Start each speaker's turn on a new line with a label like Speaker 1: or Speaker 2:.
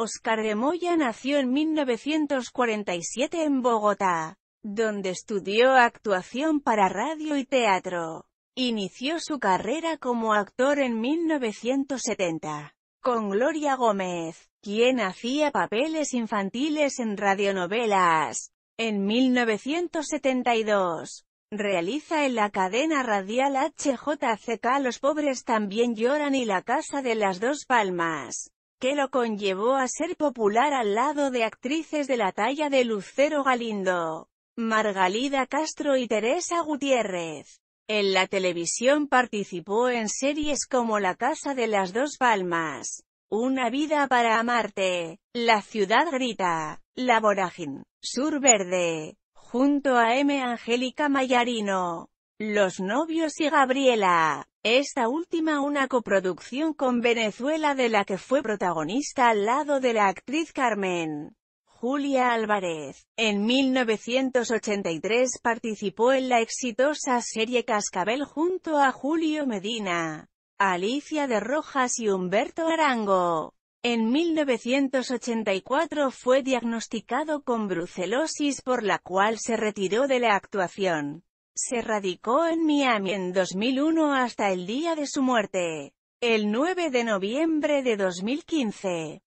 Speaker 1: Oscar de Moya nació en 1947 en Bogotá, donde estudió actuación para radio y teatro. Inició su carrera como actor en 1970, con Gloria Gómez, quien hacía papeles infantiles en radionovelas. En 1972, realiza en la cadena radial HJCK Los pobres también lloran y La casa de las dos palmas que lo conllevó a ser popular al lado de actrices de la talla de Lucero Galindo, Margalida Castro y Teresa Gutiérrez. En la televisión participó en series como La Casa de las Dos Palmas, Una vida para amarte, La Ciudad Grita, La Vorágine, Sur Verde, junto a M. Angélica Mayarino, Los Novios y Gabriela. Esta última una coproducción con Venezuela de la que fue protagonista al lado de la actriz Carmen. Julia Álvarez. En 1983 participó en la exitosa serie Cascabel junto a Julio Medina, Alicia de Rojas y Humberto Arango. En 1984 fue diagnosticado con brucelosis por la cual se retiró de la actuación. Se radicó en Miami en 2001 hasta el día de su muerte, el 9 de noviembre de 2015.